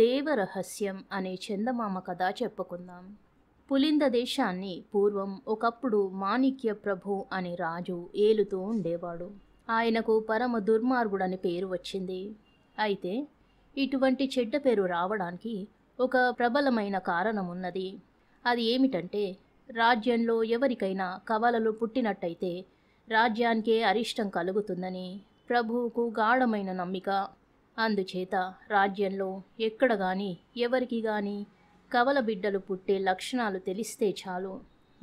దేవరహస్యం అనే చందమామ కథ చెప్పుకుందాం పులింద దేశాన్ని పూర్వం ఒకప్పుడు మాణిక్య ప్రభు అనే రాజు ఏలుతూ ఉండేవాడు ఆయనకు పరమ దుర్మార్గుడని పేరు వచ్చింది అయితే ఇటువంటి చెడ్డ పేరు రావడానికి ఒక ప్రబలమైన కారణం ఉన్నది అది ఏమిటంటే రాజ్యంలో ఎవరికైనా కవలలు పుట్టినట్టయితే రాజ్యానికే అరిష్టం కలుగుతుందని ప్రభువుకు గాఢమైన నమ్మిక అందుచేత రాజ్యంలో ఎక్కడ గాని ఎవరికి గాని కవల బిడ్డలు పుట్టే లక్షణాలు తెలిస్తే చాలు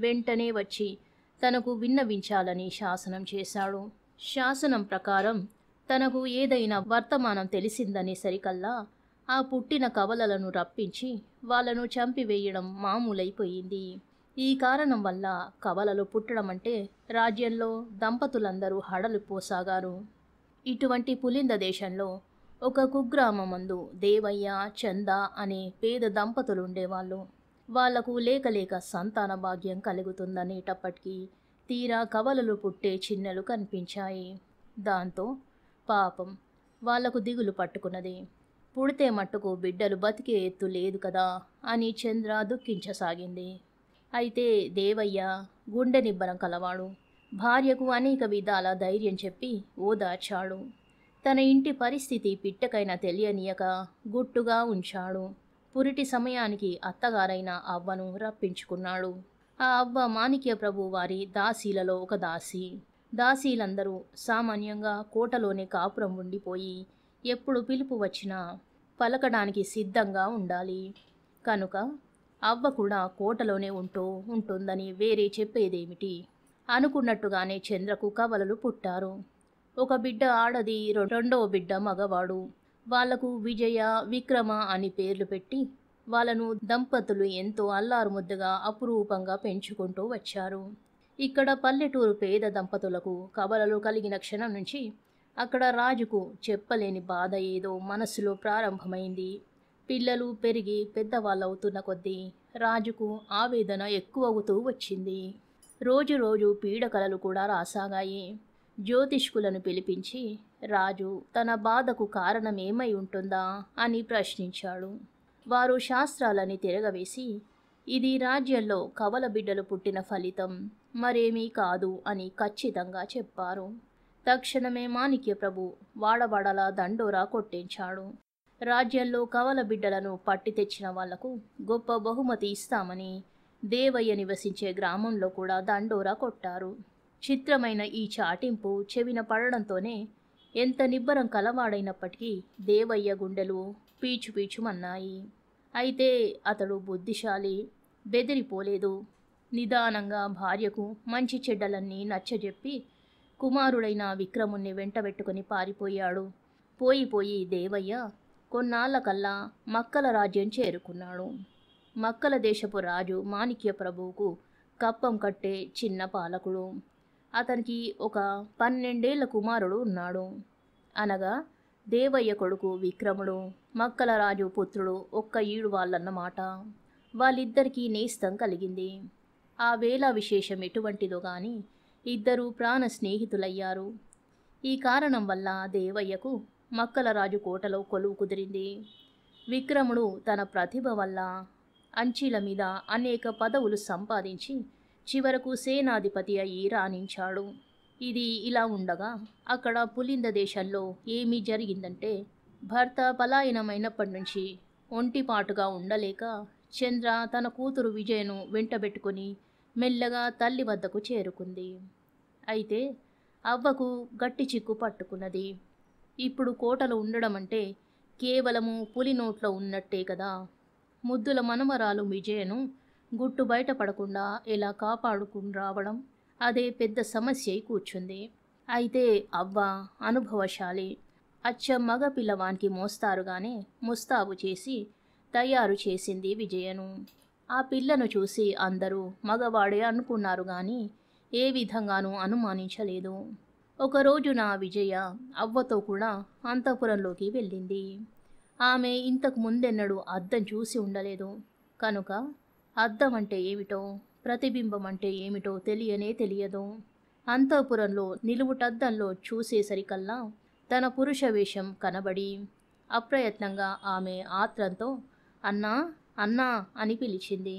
వెంటనే వచ్చి తనకు విన్నవించాలని శాసనం చేశాడు శాసనం ప్రకారం తనకు ఏదైనా వర్తమానం సరికల్లా ఆ పుట్టిన కవలలను రప్పించి వాళ్ళను చంపివేయడం మామూలైపోయింది ఈ కారణం వల్ల కవలలు పుట్టడం అంటే రాజ్యంలో దంపతులందరూ హడలు పోసాగారు ఇటువంటి పులింద దేశంలో ఒక కుగ్రామందు దేవయ్య చంద అనే పేద దంపతులు ఉండేవాళ్ళు వాళ్లకు లేకలేక సంతాన భాగ్యం కలుగుతుందనేటప్పటికీ తీరా కవలలు పుట్టే చిన్నలు కనిపించాయి దాంతో పాపం వాళ్లకు దిగులు పట్టుకున్నది పుడితే మట్టుకు బిడ్డలు బతికే ఎత్తు లేదు కదా అని చంద్ర దుఃఖించసాగింది అయితే దేవయ్య గుండె నిబ్బరం కలవాడు భార్యకు అనేక విధాల ధైర్యం చెప్పి ఓదార్చాడు తన ఇంటి పరిస్థితి పిట్టకైనా తెలియనీయక గుట్టుగా ఉంచాడు పురిటి సమయానికి అత్తగారైన అవ్వను రప్పించుకున్నాడు ఆ అవ్వ మాణిక్య ప్రభు వారి దాసీలలో ఒక దాసి దాసీలందరూ సామాన్యంగా కోటలోనే కాపురం ఉండిపోయి ఎప్పుడు పిలుపు వచ్చినా పలకడానికి సిద్ధంగా ఉండాలి కనుక అవ్వ కూడా కోటలోనే ఉంటూ ఉంటుందని వేరే చెప్పేదేమిటి అనుకున్నట్టుగానే చంద్రకు కవలలు పుట్టారు ఒక బిడ్డ ఆడది రెండవ బిడ్డ మగవాడు వాళ్లకు విజయ విక్రమ అని పేర్లు పెట్టి వాళ్ళను దంపతులు ఎంతో ముద్దుగా అపురూపంగా పెంచుకుంటూ వచ్చారు ఇక్కడ పల్లెటూరు పేద దంపతులకు కబలలు కలిగిన క్షణం నుంచి అక్కడ రాజుకు చెప్పలేని బాధ ఏదో మనస్సులో ప్రారంభమైంది పిల్లలు పెరిగి పెద్దవాళ్ళవుతున్న కొద్దీ రాజుకు ఆవేదన ఎక్కువవుతూ వచ్చింది రోజు రోజు పీడకలలు కూడా రాసాగాయి జ్యోతిష్కులను పిలిపించి రాజు తన బాధకు కారణం ఏమై ఉంటుందా అని ప్రశ్నించాడు వారు శాస్త్రాలని తిరగవేసి ఇది రాజ్యంలో కవల బిడ్డలు పుట్టిన ఫలితం మరేమీ కాదు అని ఖచ్చితంగా చెప్పారు తక్షణమే మాణిక్యప్రభు వాడబడల దండోరా కొట్టించాడు రాజ్యంలో కవల బిడ్డలను పట్టి తెచ్చిన వాళ్లకు గొప్ప బహుమతి ఇస్తామని దేవయ్య నివసించే గ్రామంలో కూడా దండోరా కొట్టారు చిత్రమైన ఈ చాటింపు చెవిన పడడంతోనే ఎంత నిబ్బరం కలవాడైనప్పటికీ దేవయ్య గుండెలు పీచు పీచుమన్నాయి అయితే అతడు బుద్ధిశాలి బెదిరిపోలేదు నిదానంగా భార్యకు మంచి చెడ్డలన్నీ నచ్చజెప్పి కుమారుడైన విక్రముణ్ణి వెంటబెట్టుకుని పారిపోయాడు పోయిపోయి దేవయ్య కొన్నాళ్ళకల్లా మక్కల రాజ్యం చేరుకున్నాడు మక్కల దేశపు రాజు మాణిక్య ప్రభువుకు కప్పం కట్టే చిన్న పాలకుడు అతనికి ఒక పన్నెండేళ్ల కుమారుడు ఉన్నాడు అనగా దేవయ్య కొడుకు విక్రముడు మక్కల రాజు పుత్రుడు ఒక్క ఈడు వాళ్ళన్నమాట వాళ్ళిద్దరికీ నేస్తం కలిగింది ఆ వేళ విశేషం ఎటువంటిదో గాని ఇద్దరూ ప్రాణ స్నేహితులయ్యారు ఈ కారణం వల్ల దేవయ్యకు మక్కల రాజు కోటలో కొలువు కుదిరింది విక్రముడు తన ప్రతిభ వల్ల అంచీల మీద అనేక పదవులు సంపాదించి చివరకు సేనాధిపతి అయి రాణించాడు ఇది ఇలా ఉండగా అక్కడ పులింద దేశంలో ఏమీ జరిగిందంటే భర్త పలాయనమైనప్పటి నుంచి ఒంటిపాటుగా ఉండలేక చంద్ర తన కూతురు విజయను వెంటబెట్టుకుని మెల్లగా తల్లి వద్దకు చేరుకుంది అయితే అవ్వకు గట్టి చిక్కు పట్టుకున్నది ఇప్పుడు కోటలు ఉండడం అంటే కేవలము పులి నోట్లో ఉన్నట్టే కదా ముద్దుల మనమరాలు విజయను గుట్టు బయటపడకుండా ఇలా కాపాడుకుని రావడం అదే పెద్ద సమస్య కూర్చుంది అయితే అవ్వ అనుభవశాలి అచ్చ మగ పిల్లవానికి మోస్తారుగానే ముస్తాబు చేసి తయారు చేసింది విజయను ఆ పిల్లను చూసి అందరూ మగవాడే అనుకున్నారు కానీ ఏ విధంగానూ అనుమానించలేదు ఒకరోజు నా విజయ అవ్వతో కూడా అంతఃపురంలోకి వెళ్ళింది ఆమె ఇంతకు ముందెన్నడూ అద్దం చూసి ఉండలేదు కనుక అద్దం అంటే ఏమిటో ప్రతిబింబం అంటే ఏమిటో తెలియనే తెలియదు అంతఃపురంలో నిలువుటద్దంలో చూసేసరికల్లా తన పురుష వేషం కనబడి అప్రయత్నంగా ఆమె ఆత్రంతో అన్నా అన్నా అని పిలిచింది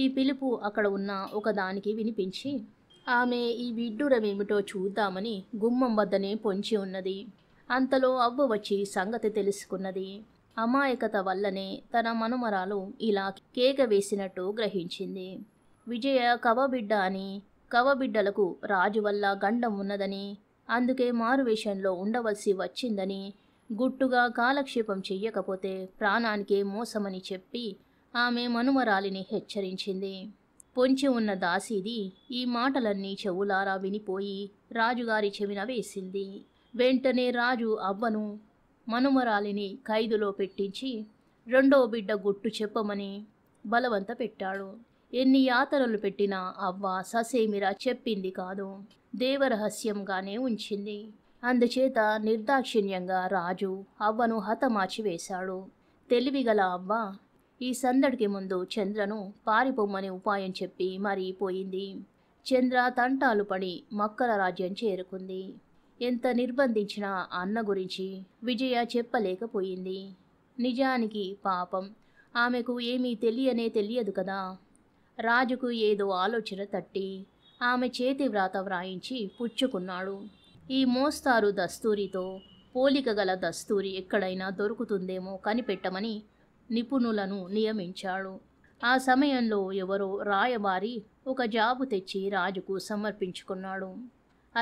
ఈ పిలుపు అక్కడ ఉన్న ఒకదానికి వినిపించి ఆమె ఈ విడ్డూరమేమిటో చూద్దామని గుమ్మం వద్దనే పొంచి ఉన్నది అంతలో అవ్వ వచ్చి సంగతి తెలుసుకున్నది అమాయకత వల్లనే తన మనుమరాలు ఇలా కేక వేసినట్టు గ్రహించింది విజయ కవబిడ్డ అని కవబిడ్డలకు రాజు వల్ల గండం ఉన్నదని అందుకే మారువేషంలో ఉండవలసి వచ్చిందని గుట్టుగా కాలక్షేపం చెయ్యకపోతే ప్రాణానికే మోసమని చెప్పి ఆమె మనుమరాలిని హెచ్చరించింది పొంచి ఉన్న దాసీది ఈ మాటలన్నీ చెవులారా వినిపోయి రాజుగారి చెవిన వేసింది వెంటనే రాజు అవ్వను మనుమరాలిని ఖైదులో పెట్టించి రెండవ బిడ్డ గుట్టు చెప్పమని బలవంత పెట్టాడు ఎన్ని యాతనలు పెట్టినా అవ్వ ససేమిరా చెప్పింది కాదు దేవరహస్యంగానే ఉంచింది అందుచేత నిర్దాక్షిణ్యంగా రాజు అవ్వను హతమాచి వేశాడు తెలివిగల అవ్వ ఈ సందడికి ముందు చంద్రను పారిపోమని ఉపాయం చెప్పి మరీ చంద్ర తంటాలు పడి మక్కల రాజ్యం చేరుకుంది ఎంత నిర్బంధించినా అన్న గురించి విజయ చెప్పలేకపోయింది నిజానికి పాపం ఆమెకు ఏమీ తెలియనే తెలియదు కదా రాజుకు ఏదో ఆలోచన తట్టి ఆమె చేతి వ్రాత వ్రాయించి పుచ్చుకున్నాడు ఈ మోస్తారు దస్తూరితో పోలిక గల దస్తూరి ఎక్కడైనా దొరుకుతుందేమో కనిపెట్టమని నిపుణులను నియమించాడు ఆ సమయంలో ఎవరో రాయబారి ఒక జాబు తెచ్చి రాజుకు సమర్పించుకున్నాడు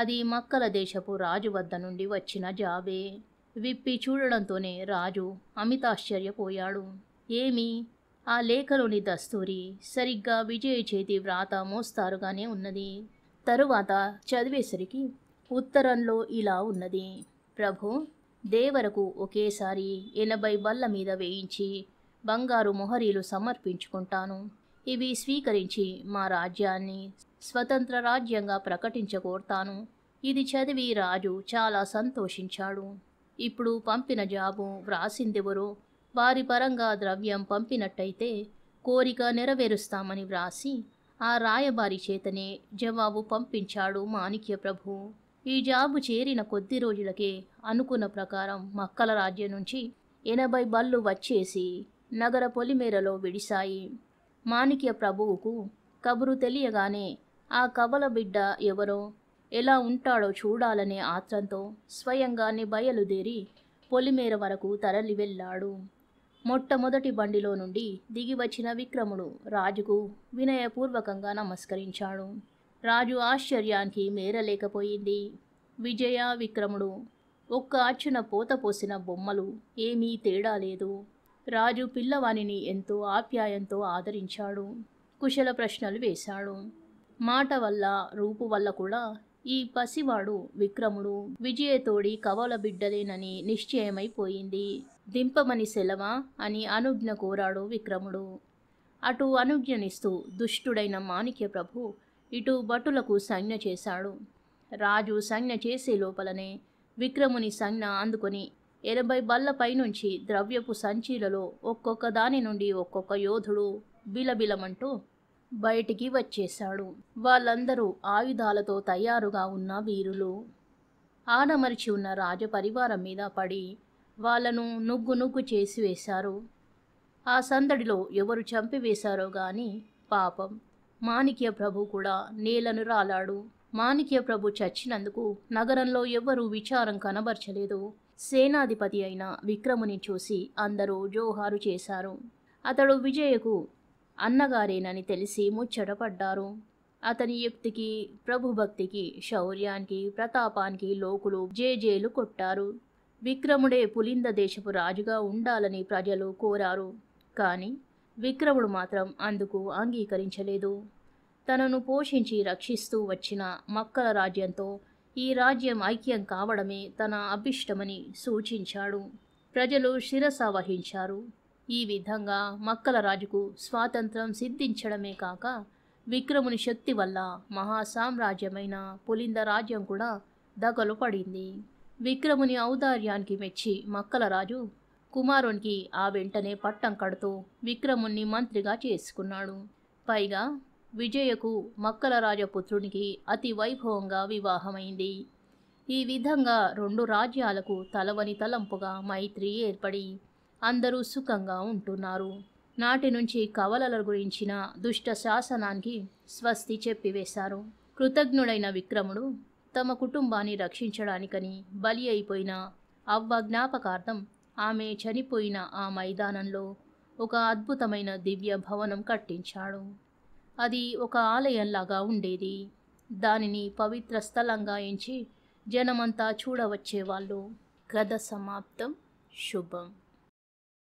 అది మక్కల దేశపు రాజు వద్ద నుండి వచ్చిన జాబే విప్పి చూడడంతోనే రాజు అమితాశ్చర్యపోయాడు ఏమి ఆ లేఖలోని దస్తూరి సరిగ్గా విజయ చేతి వ్రాత మోస్తారుగానే ఉన్నది తరువాత చదివేసరికి ఉత్తరంలో ఇలా ఉన్నది ప్రభు దేవరకు ఒకేసారి ఎనభై బల్ల మీద వేయించి బంగారు మొహరీలు సమర్పించుకుంటాను ఇవి స్వీకరించి మా రాజ్యాన్ని స్వతంత్ర రాజ్యంగా ప్రకటించకూడతాను ఇది చదివి రాజు చాలా సంతోషించాడు ఇప్పుడు పంపిన జాబు వ్రాసిందెవరో వారి పరంగా ద్రవ్యం పంపినట్టయితే కోరిక నెరవేరుస్తామని వ్రాసి ఆ రాయబారి చేతనే జవాబు పంపించాడు మాణిక్య ప్రభు ఈ జాబు చేరిన కొద్ది రోజులకే అనుకున్న ప్రకారం మక్కల రాజ్యం నుంచి ఎనభై బళ్ళు వచ్చేసి నగర పొలిమేరలో విడిశాయి మాణిక్య ప్రభువుకు కబురు తెలియగానే ఆ కవల బిడ్డ ఎవరో ఎలా ఉంటాడో చూడాలనే ఆత్రంతో స్వయంగానే బయలుదేరి పొలిమేర వరకు తరలి వెళ్ళాడు మొట్టమొదటి బండిలో నుండి దిగివచ్చిన విక్రముడు రాజుకు వినయపూర్వకంగా నమస్కరించాడు రాజు ఆశ్చర్యానికి మేరలేకపోయింది విజయ విక్రముడు ఒక్క అచ్చున పోత పోసిన బొమ్మలు ఏమీ తేడా లేదు రాజు పిల్లవానిని ఎంతో ఆప్యాయంతో ఆదరించాడు కుశల ప్రశ్నలు వేశాడు మాట వల్ల రూపు వల్ల కూడా ఈ పసివాడు విక్రముడు విజయతోడి కవల బిడ్డలేనని నిశ్చయమైపోయింది దింపమని సెలవా అని అనుజ్ఞ కోరాడు విక్రముడు అటు అనుజ్ఞనిస్తూ దుష్టుడైన మాణిక్య ప్రభు ఇటు భటులకు సంజ్ఞ చేశాడు రాజు సంజ్ఞ చేసే లోపలనే విక్రముని సంజ్ఞ అందుకొని ఎనభై బళ్ళ నుంచి ద్రవ్యపు సంచీలలో ఒక్కొక్క దాని నుండి ఒక్కొక్క యోధుడు బిలబిలమంటూ బయటికి వచ్చేశాడు వాళ్ళందరూ ఆయుధాలతో తయారుగా ఉన్న వీరులు ఆనమరిచి ఉన్న రాజపరివారం మీద పడి వాళ్ళను నుగ్గు నుగ్గు చేసి వేశారు ఆ సందడిలో ఎవరు చంపివేశారో గాని పాపం మాణిక్య ప్రభు కూడా నేలను రాలాడు మాణిక్య ప్రభు చచ్చినందుకు నగరంలో ఎవ్వరూ విచారం కనబరచలేదు సేనాధిపతి అయిన విక్రముని చూసి అందరూ జోహారు చేశారు అతడు విజయకు అన్నగారేనని తెలిసి ముచ్చటపడ్డారు అతని యుక్తికి ప్రభుభక్తికి శౌర్యానికి ప్రతాపానికి లోకులు జేజేలు కొట్టారు విక్రముడే పులింద దేశపు రాజుగా ఉండాలని ప్రజలు కోరారు కానీ విక్రముడు మాత్రం అందుకు అంగీకరించలేదు తనను పోషించి రక్షిస్తూ వచ్చిన మక్కల రాజ్యంతో ఈ రాజ్యం ఐక్యం కావడమే తన అభిష్టమని సూచించాడు ప్రజలు శిరస వహించారు ఈ విధంగా మక్కల రాజుకు స్వాతంత్రం సిద్ధించడమే కాక విక్రముని శక్తి వల్ల మహాసామ్రాజ్యమైన పులింద రాజ్యం కూడా దగలు పడింది విక్రముని ఔదార్యానికి మెచ్చి మక్కల రాజు కుమారునికి ఆ వెంటనే పట్టం కడుతూ విక్రముణ్ణి మంత్రిగా చేసుకున్నాడు పైగా విజయకు మక్కల రాజపుత్రునికి అతి వైభవంగా వివాహమైంది ఈ విధంగా రెండు రాజ్యాలకు తలవని తలంపుగా మైత్రి ఏర్పడి అందరూ సుఖంగా ఉంటున్నారు నాటి నుంచి కవలల గురించిన దుష్ట శాసనానికి స్వస్తి చెప్పివేశారు కృతజ్ఞుడైన విక్రముడు తమ కుటుంబాన్ని రక్షించడానికని బలి అయిపోయిన అవ్వ జ్ఞాపకార్థం ఆమె చనిపోయిన ఆ మైదానంలో ఒక అద్భుతమైన దివ్య భవనం కట్టించాడు అది ఒక ఆలయంలాగా ఉండేది దానిని పవిత్ర స్థలంగా ఎంచి జనమంతా చూడవచ్చేవాళ్ళు కథ సమాప్తం శుభం